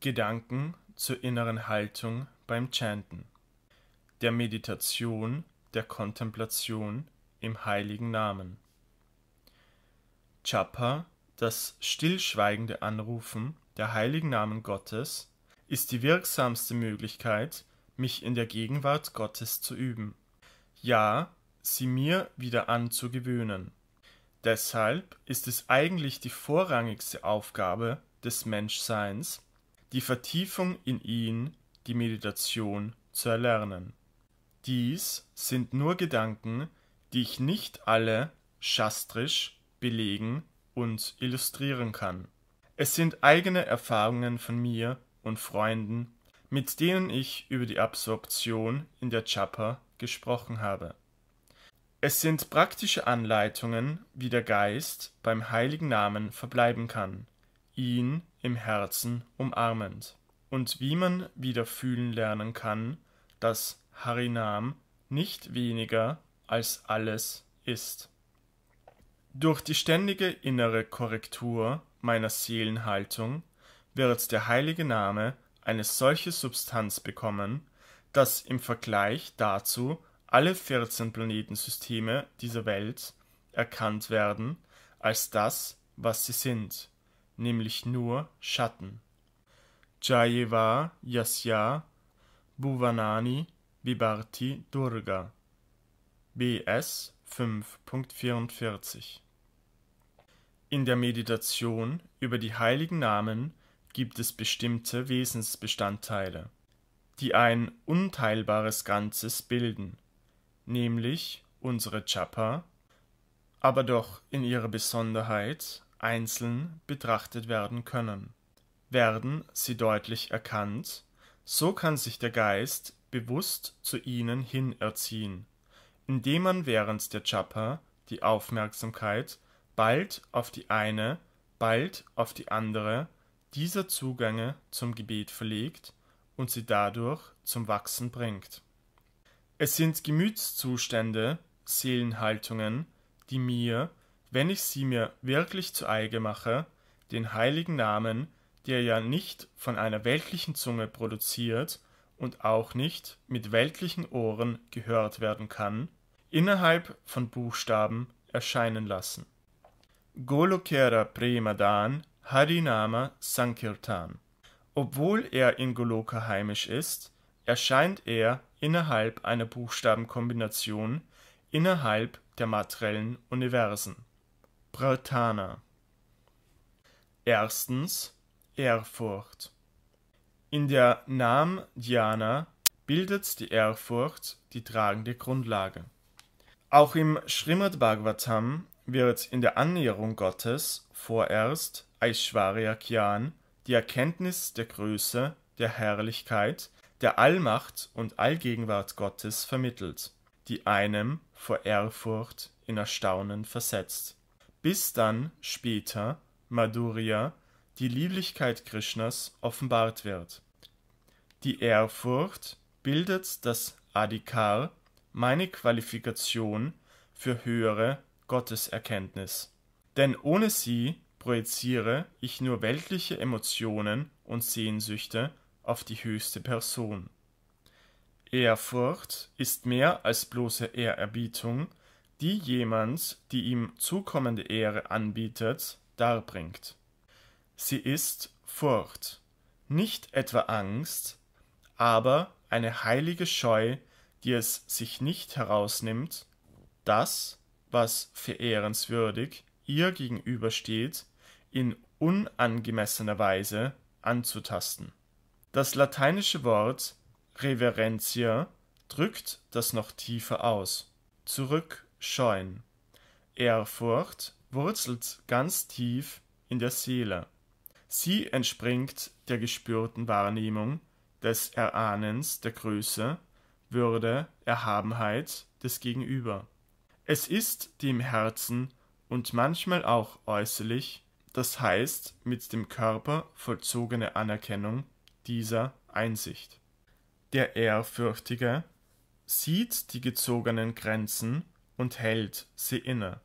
Gedanken zur inneren Haltung beim Chanten, der Meditation, der Kontemplation im heiligen Namen. Chapa, das stillschweigende Anrufen der heiligen Namen Gottes, ist die wirksamste Möglichkeit, mich in der Gegenwart Gottes zu üben. Ja, sie mir wieder anzugewöhnen. Deshalb ist es eigentlich die vorrangigste Aufgabe des Menschseins, die Vertiefung in ihn, die Meditation, zu erlernen. Dies sind nur Gedanken, die ich nicht alle shastrisch belegen und illustrieren kann. Es sind eigene Erfahrungen von mir und Freunden, mit denen ich über die Absorption in der Chapa gesprochen habe. Es sind praktische Anleitungen, wie der Geist beim heiligen Namen verbleiben kann ihn im Herzen umarmend. Und wie man wieder fühlen lernen kann, dass Harinam nicht weniger als alles ist. Durch die ständige innere Korrektur meiner Seelenhaltung wird der heilige Name eine solche Substanz bekommen, dass im Vergleich dazu alle 14 Planetensysteme dieser Welt erkannt werden als das, was sie sind nämlich nur Schatten. Jayeva Yasya Bhuvanani Vibharti Durga BS 5.44 In der Meditation über die heiligen Namen gibt es bestimmte Wesensbestandteile, die ein unteilbares Ganzes bilden, nämlich unsere Chapa, aber doch in ihrer Besonderheit einzeln betrachtet werden können. Werden sie deutlich erkannt, so kann sich der Geist bewusst zu ihnen hin erziehen, indem man während der Japa die Aufmerksamkeit bald auf die eine, bald auf die andere dieser Zugänge zum Gebet verlegt und sie dadurch zum Wachsen bringt. Es sind Gemütszustände, Seelenhaltungen, die mir wenn ich sie mir wirklich zu eigen mache, den heiligen Namen, der ja nicht von einer weltlichen Zunge produziert und auch nicht mit weltlichen Ohren gehört werden kann, innerhalb von Buchstaben erscheinen lassen. Golokera Premadan Harinama Sankirtan. Obwohl er in Goloka heimisch ist, erscheint er innerhalb einer Buchstabenkombination innerhalb der materiellen Universen. Bretaner. Erstens Erfurt. In der Nam Diana bildet die Ehrfurcht die tragende Grundlage. Auch im Srimad Bhagavatam wird in der Annäherung Gottes vorerst Aishwarya Kyan die Erkenntnis der Größe, der Herrlichkeit, der Allmacht und Allgegenwart Gottes vermittelt, die einem vor Ehrfurcht in Erstaunen versetzt bis dann später Madhurya die Lieblichkeit Krishnas offenbart wird. Die Ehrfurcht bildet das Adhikar, meine Qualifikation für höhere Gotteserkenntnis. Denn ohne sie projiziere ich nur weltliche Emotionen und Sehnsüchte auf die höchste Person. Ehrfurcht ist mehr als bloße Ehrerbietung, die jemand, die ihm zukommende Ehre anbietet, darbringt. Sie ist Furcht, nicht etwa Angst, aber eine heilige Scheu, die es sich nicht herausnimmt, das, was verehrenswürdig ihr gegenübersteht, in unangemessener Weise anzutasten. Das lateinische Wort reverentia drückt das noch tiefer aus, zurück scheuen. Ehrfurcht wurzelt ganz tief in der Seele. Sie entspringt der gespürten Wahrnehmung, des Erahnens der Größe, Würde, Erhabenheit des Gegenüber. Es ist die im Herzen und manchmal auch äußerlich, das heißt mit dem Körper vollzogene Anerkennung dieser Einsicht. Der Ehrfürchtige sieht die gezogenen Grenzen und hält sie inne.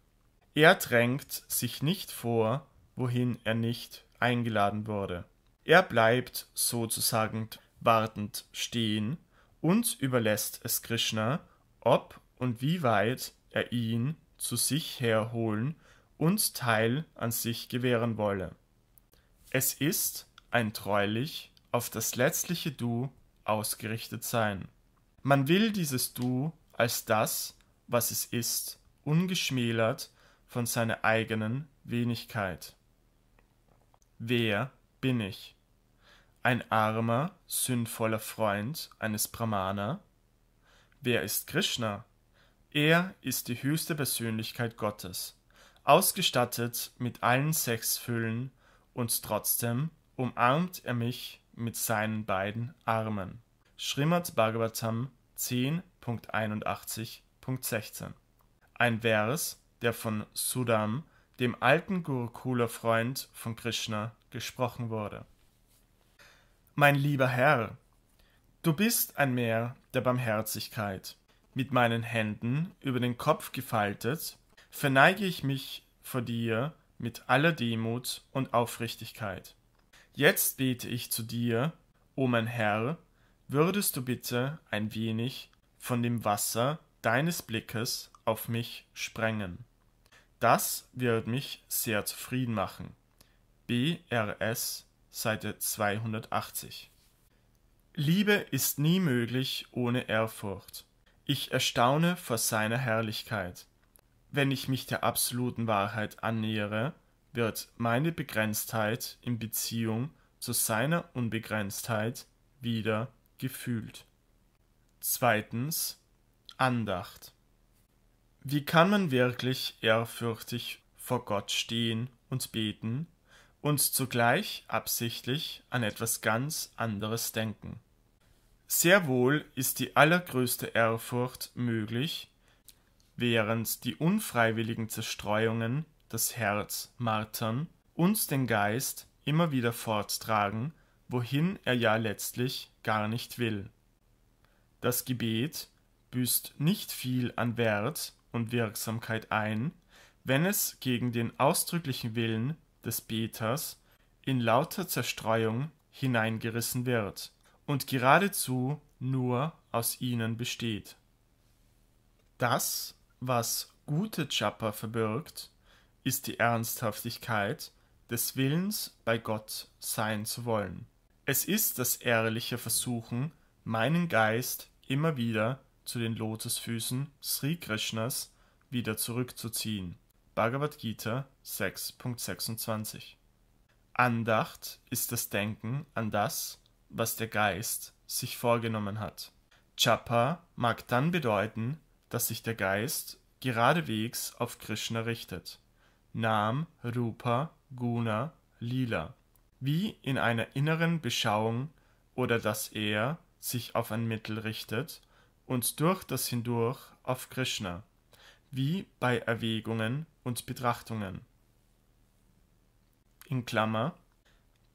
Er drängt sich nicht vor, wohin er nicht eingeladen wurde. Er bleibt sozusagen wartend stehen und überlässt es Krishna, ob und wie weit er ihn zu sich herholen und Teil an sich gewähren wolle. Es ist ein treulich auf das letztliche Du ausgerichtet sein. Man will dieses Du als das was es ist, ungeschmälert von seiner eigenen Wenigkeit. Wer bin ich? Ein armer, sinnvoller Freund eines Brahmana? Wer ist Krishna? Er ist die höchste Persönlichkeit Gottes, ausgestattet mit allen sechs Füllen, und trotzdem umarmt er mich mit seinen beiden Armen. Srimad Bhagavatam 10.81 Punkt 16. Ein Vers, der von Sudam, dem alten Gurukula-Freund von Krishna, gesprochen wurde. Mein lieber Herr, du bist ein Meer der Barmherzigkeit. Mit meinen Händen über den Kopf gefaltet, verneige ich mich vor dir mit aller Demut und Aufrichtigkeit. Jetzt bete ich zu dir, o mein Herr, würdest du bitte ein wenig von dem Wasser deines Blickes auf mich sprengen. Das wird mich sehr zufrieden machen. BRS Seite 280. Liebe ist nie möglich ohne Ehrfurcht. Ich erstaune vor seiner Herrlichkeit. Wenn ich mich der absoluten Wahrheit annähere, wird meine Begrenztheit in Beziehung zu seiner Unbegrenztheit wieder gefühlt. Zweitens Andacht. Wie kann man wirklich ehrfürchtig vor Gott stehen und beten und zugleich absichtlich an etwas ganz anderes denken? Sehr wohl ist die allergrößte Ehrfurcht möglich, während die unfreiwilligen Zerstreuungen das Herz martern und den Geist immer wieder forttragen, wohin er ja letztlich gar nicht will. Das Gebet büßt nicht viel an Wert und Wirksamkeit ein, wenn es gegen den ausdrücklichen Willen des Beters in lauter Zerstreuung hineingerissen wird und geradezu nur aus ihnen besteht. Das, was gute Chapa verbirgt, ist die Ernsthaftigkeit des Willens, bei Gott sein zu wollen. Es ist das ehrliche Versuchen, meinen Geist immer wieder zu den Lotusfüßen Sri Krishnas wieder zurückzuziehen. Bhagavad Gita 6.26 Andacht ist das Denken an das, was der Geist sich vorgenommen hat. Japa mag dann bedeuten, dass sich der Geist geradewegs auf Krishna richtet. Nam, Rupa, Guna, Lila. Wie in einer inneren Beschauung oder dass er sich auf ein Mittel richtet, und durch das hindurch auf Krishna, wie bei Erwägungen und Betrachtungen. In Klammer,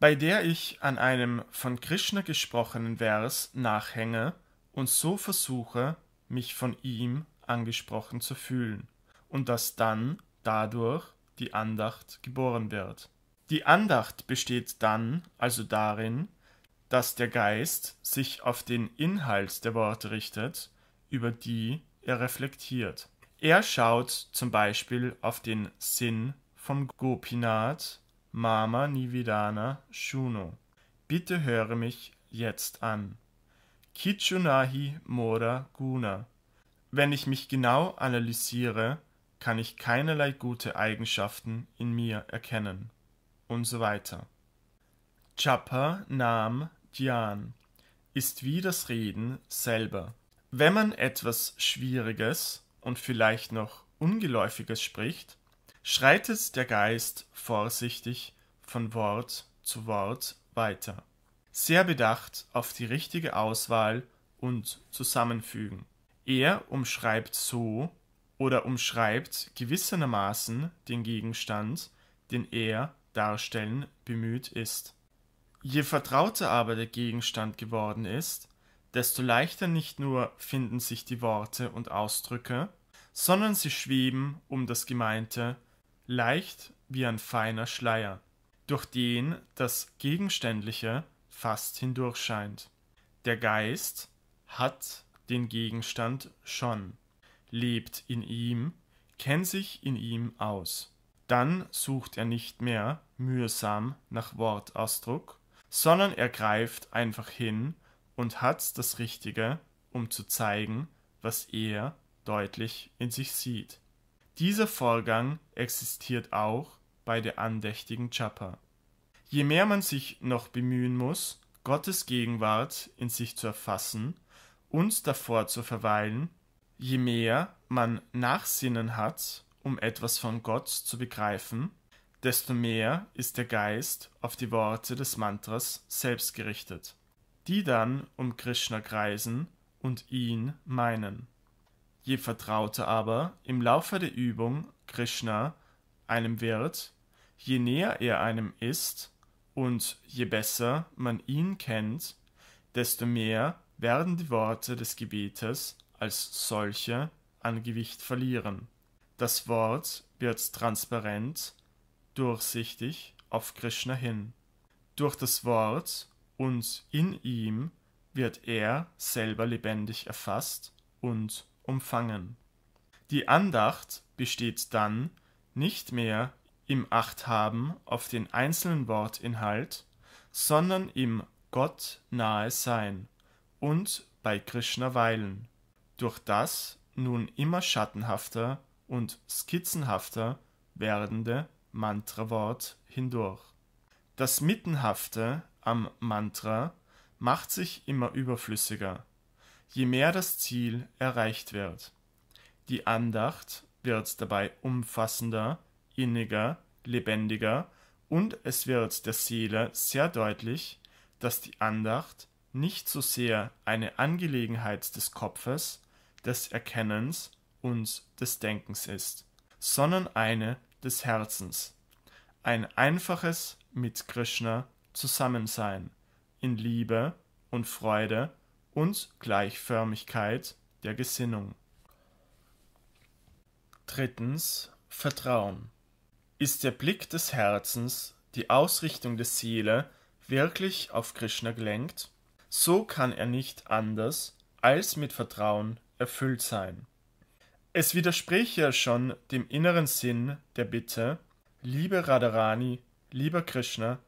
bei der ich an einem von Krishna gesprochenen Vers nachhänge und so versuche, mich von ihm angesprochen zu fühlen, und dass dann dadurch die Andacht geboren wird. Die Andacht besteht dann also darin, dass der Geist sich auf den Inhalt der Worte richtet, über die er reflektiert. Er schaut zum Beispiel auf den Sinn von Gopinath, Mama Nivedana Shuno. Bitte höre mich jetzt an. Kichunahi Mora Guna. Wenn ich mich genau analysiere, kann ich keinerlei gute Eigenschaften in mir erkennen. Und so weiter. Chapa Nam Dhyan ist wie das Reden selber. Wenn man etwas Schwieriges und vielleicht noch Ungeläufiges spricht, schreitet der Geist vorsichtig von Wort zu Wort weiter, sehr bedacht auf die richtige Auswahl und Zusammenfügen. Er umschreibt so oder umschreibt gewissermaßen den Gegenstand, den er darstellen bemüht ist. Je vertrauter aber der Gegenstand geworden ist, desto leichter nicht nur finden sich die Worte und Ausdrücke, sondern sie schweben um das Gemeinte, leicht wie ein feiner Schleier, durch den das Gegenständliche fast hindurchscheint. Der Geist hat den Gegenstand schon, lebt in ihm, kennt sich in ihm aus. Dann sucht er nicht mehr mühsam nach Wortausdruck, sondern er greift einfach hin und hat das Richtige, um zu zeigen, was er deutlich in sich sieht. Dieser Vorgang existiert auch bei der andächtigen Chapa. Je mehr man sich noch bemühen muss, Gottes Gegenwart in sich zu erfassen und davor zu verweilen, je mehr man Nachsinnen hat, um etwas von Gott zu begreifen, desto mehr ist der Geist auf die Worte des Mantras selbst gerichtet, die dann um Krishna kreisen und ihn meinen. Je vertrauter aber im Laufe der Übung Krishna einem wird, je näher er einem ist und je besser man ihn kennt, desto mehr werden die Worte des Gebetes als solche an Gewicht verlieren. Das Wort wird transparent durchsichtig auf Krishna hin. Durch das Wort und in ihm wird er selber lebendig erfasst und umfangen. Die Andacht besteht dann nicht mehr im Achthaben auf den einzelnen Wortinhalt, sondern im Gott nahe Sein und bei Krishna weilen, durch das nun immer schattenhafter und skizzenhafter werdende Mantrawort hindurch. Das Mittenhafte am Mantra macht sich immer überflüssiger, je mehr das Ziel erreicht wird. Die Andacht wird dabei umfassender, inniger, lebendiger und es wird der Seele sehr deutlich, dass die Andacht nicht so sehr eine Angelegenheit des Kopfes, des Erkennens und des Denkens ist, sondern eine des Herzens, ein einfaches mit Krishna Zusammensein in Liebe und Freude und Gleichförmigkeit der Gesinnung. Drittens Vertrauen. Ist der Blick des Herzens, die Ausrichtung der Seele wirklich auf Krishna gelenkt, so kann er nicht anders als mit Vertrauen erfüllt sein. Es widerspricht ja schon dem inneren Sinn der Bitte, liebe Radharani, lieber Krishna,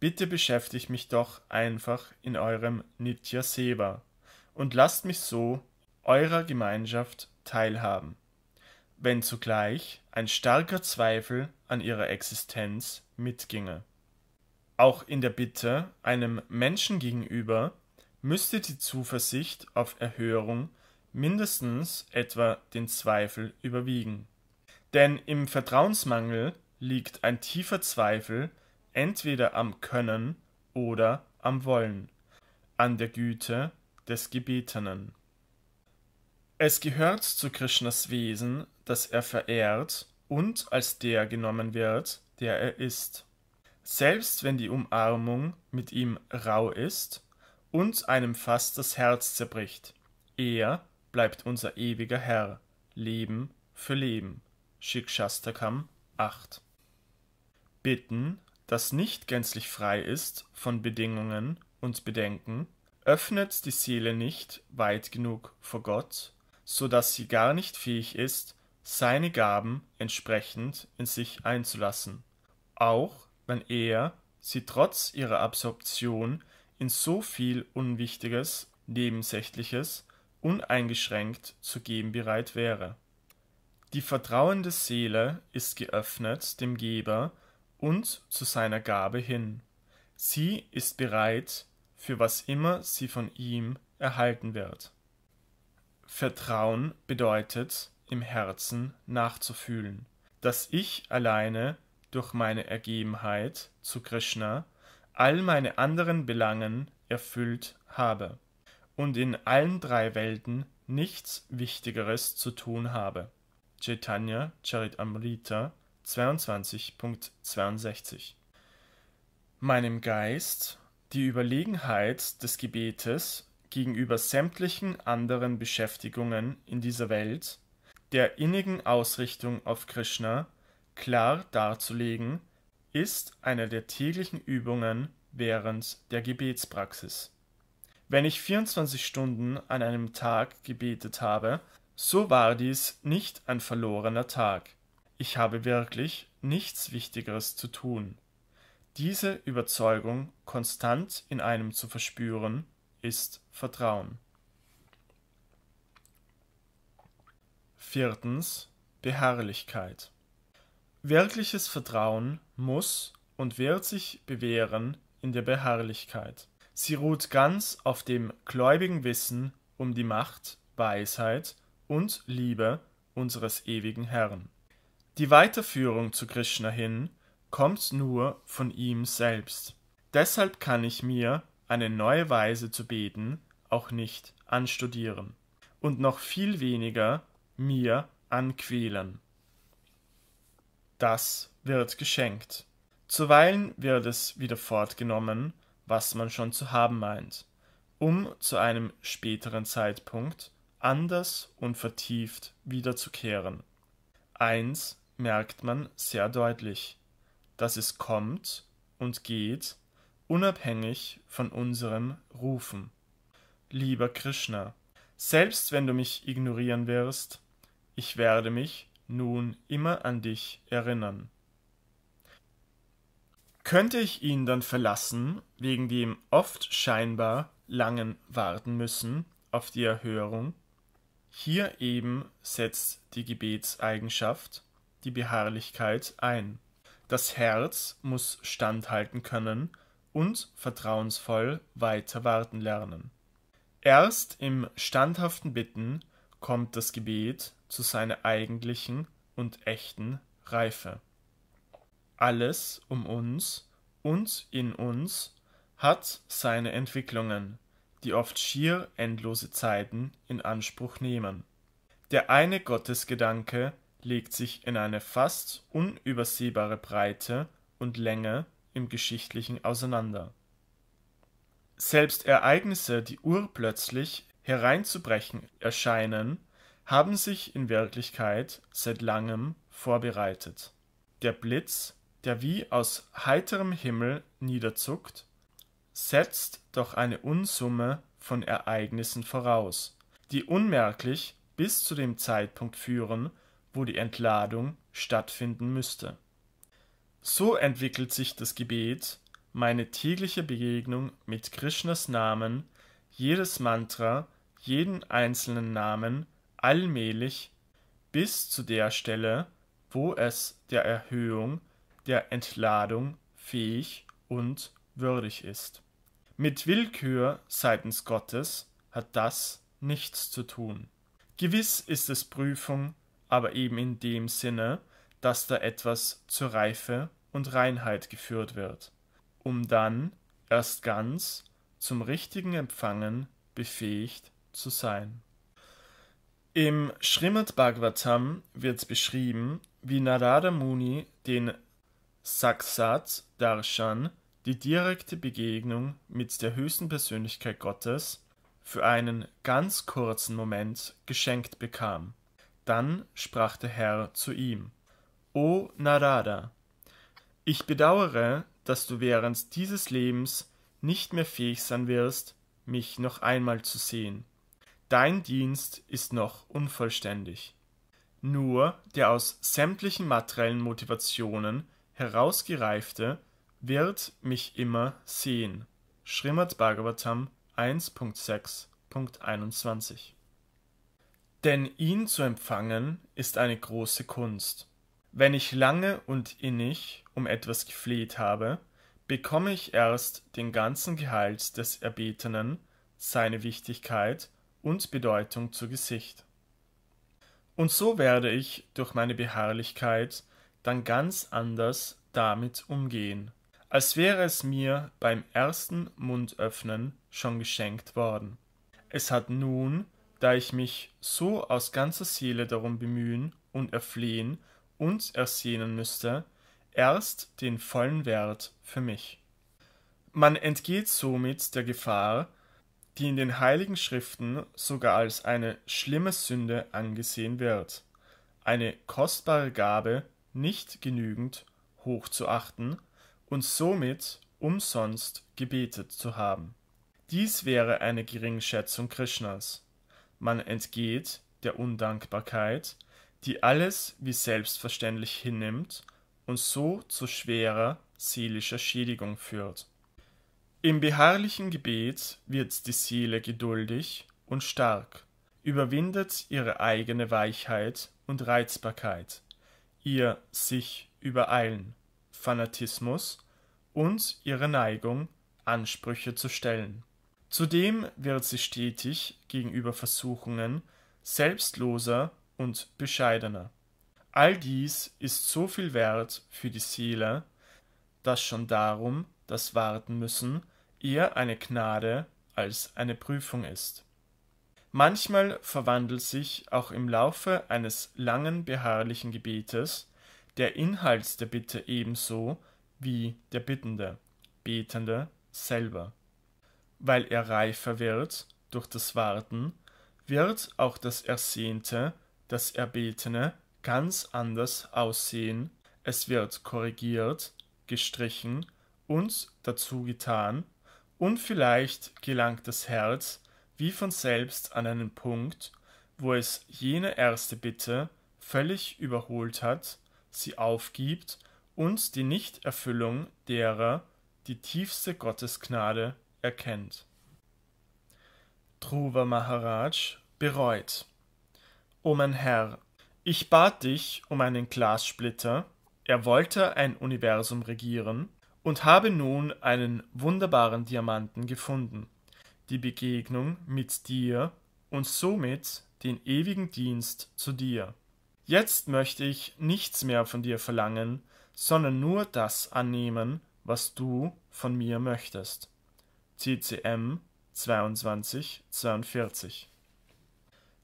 bitte beschäftigt mich doch einfach in eurem Nitya Seva und lasst mich so eurer Gemeinschaft teilhaben, wenn zugleich ein starker Zweifel an ihrer Existenz mitginge. Auch in der Bitte einem Menschen gegenüber müsste die Zuversicht auf Erhörung mindestens etwa den Zweifel überwiegen. Denn im Vertrauensmangel liegt ein tiefer Zweifel entweder am Können oder am Wollen, an der Güte des Gebetenen. Es gehört zu Krishnas Wesen, dass er verehrt und als der genommen wird, der er ist. Selbst wenn die Umarmung mit ihm rau ist und einem fast das Herz zerbricht, er bleibt unser ewiger Herr, Leben für Leben. Shikshastakam 8. Bitten, das nicht gänzlich frei ist von Bedingungen und Bedenken, öffnet die Seele nicht weit genug vor Gott, so dass sie gar nicht fähig ist, seine Gaben entsprechend in sich einzulassen, auch wenn er sie trotz ihrer Absorption in so viel Unwichtiges, Nebensächliches uneingeschränkt zu geben bereit wäre. Die vertrauende Seele ist geöffnet dem Geber und zu seiner Gabe hin. Sie ist bereit, für was immer sie von ihm erhalten wird. Vertrauen bedeutet, im Herzen nachzufühlen, dass ich alleine durch meine Ergebenheit zu Krishna all meine anderen Belangen erfüllt habe und in allen drei Welten nichts Wichtigeres zu tun habe. Chaitanya Charitamrita 22.62 Meinem Geist die Überlegenheit des Gebetes gegenüber sämtlichen anderen Beschäftigungen in dieser Welt, der innigen Ausrichtung auf Krishna klar darzulegen, ist eine der täglichen Übungen während der Gebetspraxis. Wenn ich 24 Stunden an einem Tag gebetet habe, so war dies nicht ein verlorener Tag. Ich habe wirklich nichts Wichtigeres zu tun. Diese Überzeugung konstant in einem zu verspüren, ist Vertrauen. Viertens. Beharrlichkeit. Wirkliches Vertrauen muss und wird sich bewähren in der Beharrlichkeit. Sie ruht ganz auf dem gläubigen Wissen um die Macht, Weisheit und Liebe unseres ewigen Herrn. Die Weiterführung zu Krishna hin kommt nur von ihm selbst. Deshalb kann ich mir eine neue Weise zu beten auch nicht anstudieren und noch viel weniger mir anquälen. Das wird geschenkt. Zuweilen wird es wieder fortgenommen, was man schon zu haben meint, um zu einem späteren Zeitpunkt anders und vertieft wiederzukehren. Eins merkt man sehr deutlich, dass es kommt und geht, unabhängig von unserem Rufen. Lieber Krishna, selbst wenn du mich ignorieren wirst, ich werde mich nun immer an dich erinnern könnte ich ihn dann verlassen, wegen dem oft scheinbar langen Warten müssen auf die Erhörung? Hier eben setzt die Gebetseigenschaft, die Beharrlichkeit ein. Das Herz muss standhalten können und vertrauensvoll weiter warten lernen. Erst im standhaften Bitten kommt das Gebet zu seiner eigentlichen und echten Reife alles um uns und in uns hat seine Entwicklungen, die oft schier endlose Zeiten in Anspruch nehmen. Der eine Gottesgedanke legt sich in eine fast unübersehbare Breite und Länge im Geschichtlichen auseinander. Selbst Ereignisse, die urplötzlich hereinzubrechen erscheinen, haben sich in Wirklichkeit seit langem vorbereitet. Der Blitz der wie aus heiterem Himmel niederzuckt, setzt doch eine Unsumme von Ereignissen voraus, die unmerklich bis zu dem Zeitpunkt führen, wo die Entladung stattfinden müsste. So entwickelt sich das Gebet, meine tägliche Begegnung mit Krishnas Namen, jedes Mantra, jeden einzelnen Namen allmählich bis zu der Stelle, wo es der Erhöhung der Entladung fähig und würdig ist. Mit Willkür seitens Gottes hat das nichts zu tun. Gewiss ist es Prüfung, aber eben in dem Sinne, dass da etwas zur Reife und Reinheit geführt wird, um dann erst ganz zum richtigen Empfangen befähigt zu sein. Im Srimad Bhagavatam wird beschrieben, wie Narada Muni den Saksat Darshan die direkte Begegnung mit der höchsten Persönlichkeit Gottes für einen ganz kurzen Moment geschenkt bekam. Dann sprach der Herr zu ihm: O Narada, ich bedauere, dass du während dieses Lebens nicht mehr fähig sein wirst, mich noch einmal zu sehen. Dein Dienst ist noch unvollständig. Nur der aus sämtlichen materiellen Motivationen Herausgereifte wird mich immer sehen. Srimad Bhagavatam 1.6.21 Denn ihn zu empfangen ist eine große Kunst. Wenn ich lange und innig um etwas gefleht habe, bekomme ich erst den ganzen Gehalt des Erbetenen, seine Wichtigkeit und Bedeutung zu Gesicht. Und so werde ich durch meine Beharrlichkeit dann ganz anders damit umgehen, als wäre es mir beim ersten Mundöffnen schon geschenkt worden. Es hat nun, da ich mich so aus ganzer Seele darum bemühen und erflehen und ersehnen müsste, erst den vollen Wert für mich. Man entgeht somit der Gefahr, die in den heiligen Schriften sogar als eine schlimme Sünde angesehen wird, eine kostbare Gabe nicht genügend hoch zu achten und somit umsonst gebetet zu haben. Dies wäre eine Geringschätzung Krishnas. Man entgeht der Undankbarkeit, die alles wie selbstverständlich hinnimmt und so zu schwerer seelischer Schädigung führt. Im beharrlichen Gebet wird die Seele geduldig und stark, überwindet ihre eigene Weichheit und Reizbarkeit ihr sich übereilen, Fanatismus, und ihre Neigung, Ansprüche zu stellen. Zudem wird sie stetig gegenüber Versuchungen selbstloser und bescheidener. All dies ist so viel wert für die Seele, dass schon darum das Warten müssen eher eine Gnade als eine Prüfung ist. Manchmal verwandelt sich auch im Laufe eines langen beharrlichen Gebetes der Inhalt der Bitte ebenso wie der Bittende, Betende selber. Weil er reifer wird durch das Warten, wird auch das Ersehnte, das Erbetene ganz anders aussehen, es wird korrigiert, gestrichen und dazu getan, und vielleicht gelangt das Herz wie von selbst an einen Punkt, wo es jene erste Bitte völlig überholt hat, sie aufgibt und die Nichterfüllung derer die tiefste Gottesgnade erkennt. Dhruva Maharaj bereut. O mein Herr, ich bat dich um einen Glassplitter, er wollte ein Universum regieren und habe nun einen wunderbaren Diamanten gefunden die Begegnung mit dir und somit den ewigen Dienst zu dir. Jetzt möchte ich nichts mehr von dir verlangen, sondern nur das annehmen, was du von mir möchtest. CCM 22, 42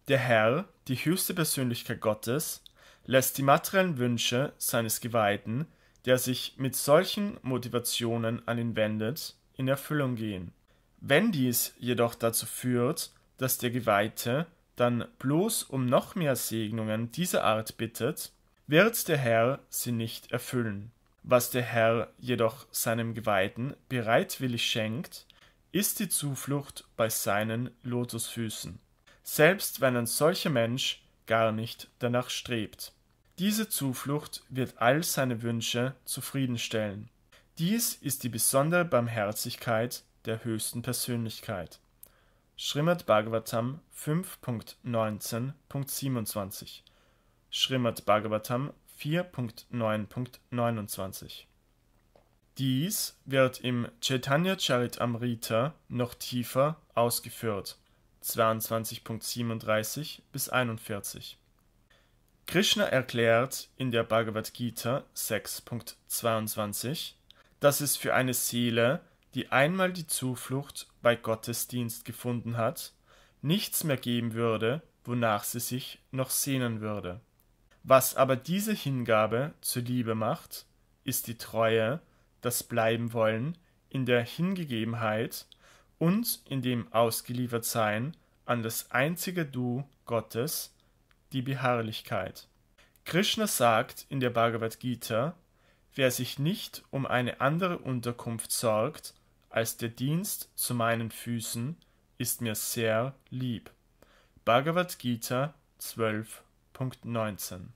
Der Herr, die höchste Persönlichkeit Gottes, lässt die materiellen Wünsche seines Geweihten, der sich mit solchen Motivationen an ihn wendet, in Erfüllung gehen. Wenn dies jedoch dazu führt, dass der Geweihte dann bloß um noch mehr Segnungen dieser Art bittet, wird der Herr sie nicht erfüllen. Was der Herr jedoch seinem Geweihten bereitwillig schenkt, ist die Zuflucht bei seinen Lotusfüßen, selbst wenn ein solcher Mensch gar nicht danach strebt. Diese Zuflucht wird all seine Wünsche zufriedenstellen. Dies ist die besondere Barmherzigkeit der höchsten Persönlichkeit. Srimad Bhagavatam 5.19.27 Srimad Bhagavatam 4.9.29 Dies wird im Chaitanya Charitamrita noch tiefer ausgeführt. 22.37 bis 41 Krishna erklärt in der Bhagavad Gita 6.22, dass es für eine Seele die einmal die Zuflucht bei Gottesdienst gefunden hat, nichts mehr geben würde, wonach sie sich noch sehnen würde. Was aber diese Hingabe zur Liebe macht, ist die Treue, das Bleibenwollen in der Hingegebenheit und in dem Ausgeliefertsein an das einzige Du Gottes, die Beharrlichkeit. Krishna sagt in der Bhagavad Gita, wer sich nicht um eine andere Unterkunft sorgt, als der Dienst zu meinen Füßen ist mir sehr lieb. Bhagavad Gita 12.19